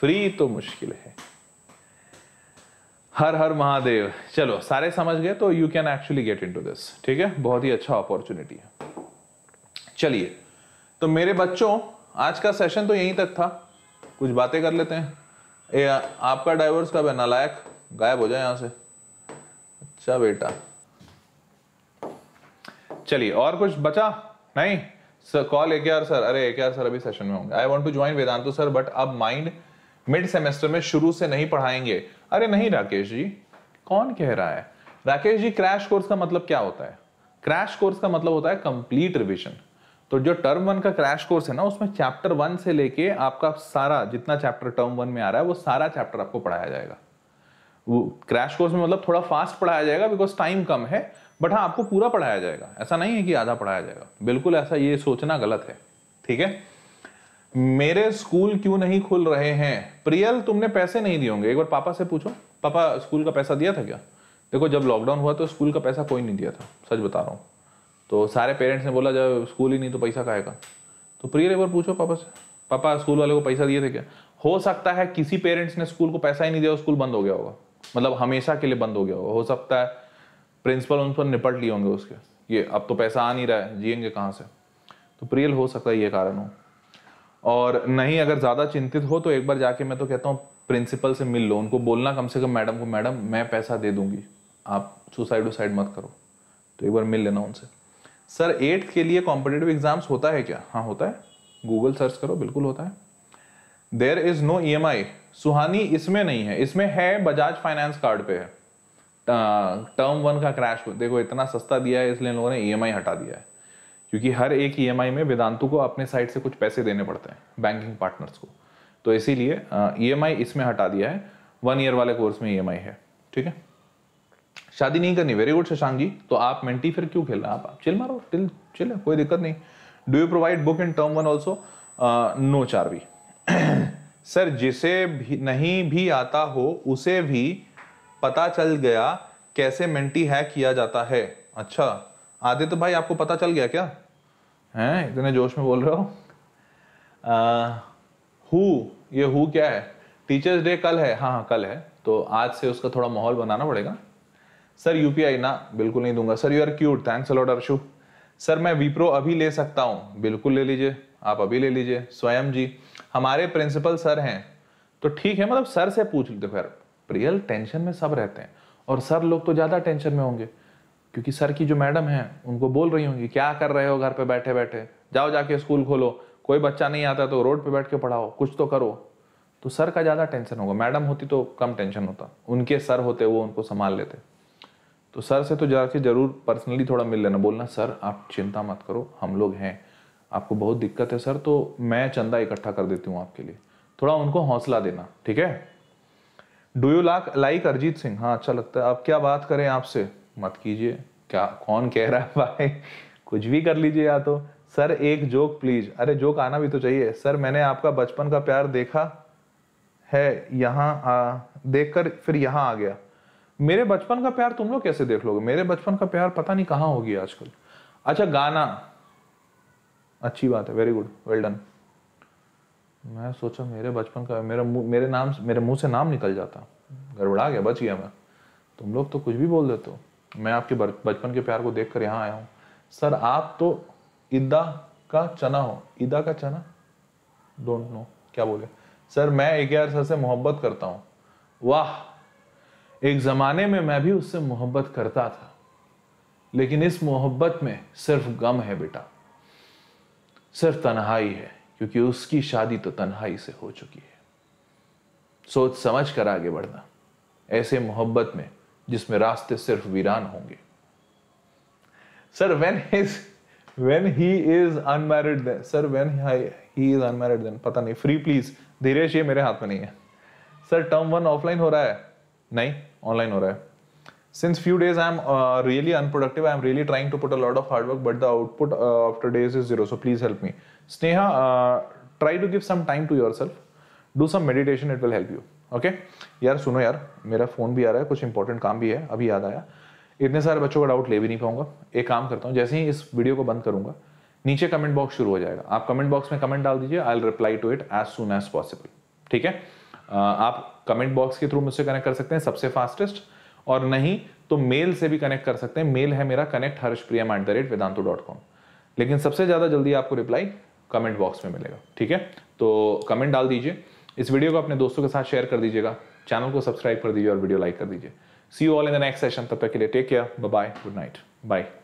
फ्री तो मुश्किल है हर हर महादेव चलो सारे समझ गए तो you can actually get into this ठीक है बहुत ही अच्छा अपॉर्चुनिटी है चलिए तो मेरे बच्चों आज का सेशन तो यहीं तक था कुछ बातें कर लेते हैं ए, आपका डाइवर्स कब है नालायक गायब हो जाए यहां से अच्छा बेटा चलिए और कुछ बचा नहीं सर कॉल ए के आर सर अरे ए आर सर अभी सेशन में होंगे I want to join Vedantu sir but अब माइंड मिड सेमेस्टर में शुरू से नहीं पढ़ाएंगे अरे नहीं राकेश जी कौन कह रहा है राकेश जी क्रैश कोर्स का मतलब क्या होता है क्रैश कोर्स का मतलब होता है कंप्लीट रिविजन तो जो टर्म वन का क्रैश कोर्स है ना उसमें चैप्टर वन से लेके आपका सारा जितना चैप्टर टर्म वन में आ रहा है वो सारा चैप्टर आपको पढ़ाया जाएगा वो क्रैश कोर्स में मतलब थोड़ा फास्ट पढ़ाया जाएगा बिकॉज टाइम कम है बट हाँ आपको पूरा पढ़ाया जाएगा ऐसा नहीं है कि आधा पढ़ाया जाएगा बिल्कुल ऐसा ये सोचना गलत है ठीक है मेरे स्कूल क्यों नहीं खुल रहे हैं प्रियल तुमने पैसे नहीं दिए होंगे एक बार पापा से पूछो पापा स्कूल का पैसा दिया था क्या देखो जब लॉकडाउन हुआ तो स्कूल का पैसा कोई नहीं दिया था सच बता रहा हूँ तो सारे पेरेंट्स ने बोला जब स्कूल ही नहीं तो पैसा खाएगा तो प्रिय एक बार पूछो पापा से पापा स्कूल वाले को पैसा दिए थे क्या हो सकता है किसी पेरेंट्स ने स्कूल को पैसा ही नहीं दिया स्कूल बंद हो गया होगा मतलब हमेशा के लिए बंद हो गया होगा हो सकता है प्रिंसिपल उन पर निपट लिए होंगे उसके ये अब तो पैसा आ नहीं रहा है जियेंगे कहाँ से तो प्रियल हो सकता है ये कारण हो और नहीं अगर ज़्यादा चिंतित हो तो एक बार जाके मैं तो कहता हूँ प्रिंसिपल से मिल लो उनको बोलना कम से कम मैडम को मैडम मैं पैसा दे दूंगी आप सुसाइड उड मत करो तो एक बार मिल लेना उनसे सर एट्थ के लिए कॉम्पिटेटिव एग्जाम्स होता है क्या हाँ होता है गूगल सर्च करो बिल्कुल होता है there is no E M I Suhani इसमें नहीं है इसमें है बजाज फाइनेंस कार्ड पे है टर्म वन का क्रैश देखो इतना सस्ता दिया है इसलिए लोगों ने ई e हटा दिया है क्योंकि हर एक ई e में वेदांतु को अपने साइड से कुछ पैसे देने पड़ते हैं बैंकिंग पार्टनर्स को तो इसीलिए ई e इसमें हटा दिया है वन ईयर वाले कोर्स में ई है ठीक है शादी नहीं करनी वेरी गुड शशांक जी तो आप मेंटी फिर क्यों खेल रहे हैं आप चिल मारो टिल चिल कोई दिक्कत नहीं do you provide book in term one also no चार वी सर जिसे भी नहीं भी आता हो उसे भी पता चल गया कैसे मेंटी हैक किया जाता है अच्छा आदित्य भाई आपको पता चल गया क्या हैं इतने जोश में बोल रहे हो हु uh, ये हु क्या है टीचर्स डे कल है हाँ हाँ कल है तो आज से उसका थोड़ा माहौल बनाना पड़ेगा सर आई ना बिल्कुल नहीं दूंगा sir you are cute thanks a lot Arshu sir मैं विप्रो अभी ले सकता हूँ बिल्कुल ले लीजिए आप अभी ले लीजिए स्वयं जी हमारे प्रिंसिपल सर हैं तो ठीक है मतलब सर से पूछ लेते फिर रियल टेंशन में सब रहते हैं और सर लोग तो ज़्यादा टेंशन में होंगे क्योंकि सर की जो मैडम हैं उनको बोल रही होंगी क्या कर रहे हो घर पे बैठे बैठे जाओ जाके स्कूल खोलो कोई बच्चा नहीं आता तो रोड पे बैठ के पढ़ाओ कुछ तो करो तो सर का ज़्यादा टेंशन होगा मैडम होती तो कम टेंशन होता उनके सर होते वो उनको संभाल लेते तो सर से तो जाके जरूर पर्सनली थोड़ा मिल लेना बोलना सर आप चिंता मत करो हम लोग हैं आपको बहुत दिक्कत है सर तो मैं चंदा इकट्ठा कर देती हूँ आपके लिए थोड़ा उनको हौसला देना ठीक है do you like like Arijit Singh हाँ अच्छा लगता है आप क्या बात करें आपसे मत कीजिए क्या कौन कह रहा है भाई कुछ भी कर लीजिए या तो सर एक जोक प्लीज अरे जोक आना भी तो चाहिए सर मैंने आपका बचपन का प्यार देखा है यहाँ कर फिर यहाँ आ गया मेरे बचपन का प्यार तुम लोग कैसे देख लोगे मेरे बचपन का प्यार पता नहीं कहाँ होगी आजकल अच्छा गाना अच्छी बात है वेरी गुड वेल डन मैं सोचा मेरे बचपन का मेरा मेरे नाम मेरे मुंह से नाम निकल जाता गड़बड़ा गया बच गया मैं तुम लोग तो कुछ भी बोल देते हो मैं आपके बचपन के प्यार को देख कर यहाँ आया हूँ सर आप तो ईदा का चना हो ईदा का चना डोंट नो क्या बोले सर मैं एक यार सर से मोहब्बत करता हूँ वाह एक ज़माने में मैं भी उससे मोहब्बत करता था लेकिन इस मोहब्बत में सिर्फ गम है बेटा सिर्फ तन्हाई है क्योंकि उसकी शादी तो तन्हाई से हो चुकी है सोच समझ कर आगे बढ़ना ऐसे मोहब्बत में जिसमें रास्ते सिर्फ वीरान होंगे sir when is when he is unmarried sir when he is unmarried then पता नहीं फ्री प्लीज धीरे ये मेरे हाथ में नहीं है सर टर्म वन ऑफलाइन हो रहा है नहीं ऑनलाइन हो रहा है since few days i'm uh, really unproductive i'm really trying to put a lot of hard work but the output uh, after days is zero so please help me sneha uh, try to give some time to yourself do some meditation it will help you okay okay? यार सुनो यार मेरा phone भी आ रहा है कुछ important काम भी है अभी याद आया इतने सारे बच्चों का डाउट ले भी नहीं पाऊंगा एक काम करता हूँ जैसे ही इस वीडियो को बंद करूंगा नीचे कमेंट बॉक्स शुरू हो जाएगा आप कमेंट बॉक्स में कमेंट डाल दीजिए I reply to it as soon as possible ठीक है uh, आप कमेंट बॉक्स के थ्रू मुझसे कनेक्ट कर सकते हैं सबसे फास्टेस्ट और नहीं तो मेल से भी कनेक्ट कर सकते हैं मेल है मेरा connect Harsh Priyam at the rate Vedantu dot com लेकिन सबसे ज़्यादा जल्दी आपको रिप्लाई कमेंट बॉक्स में मिलेगा ठीक है तो कमेंट डाल दीजिए इस वीडियो को अपने दोस्तों के साथ शेयर कर दीजिएगा चैनल को सब्सक्राइब कर दीजिए और वीडियो लाइक कर दीजिए see you all in the next session तब तक के लिए take care bye good night bye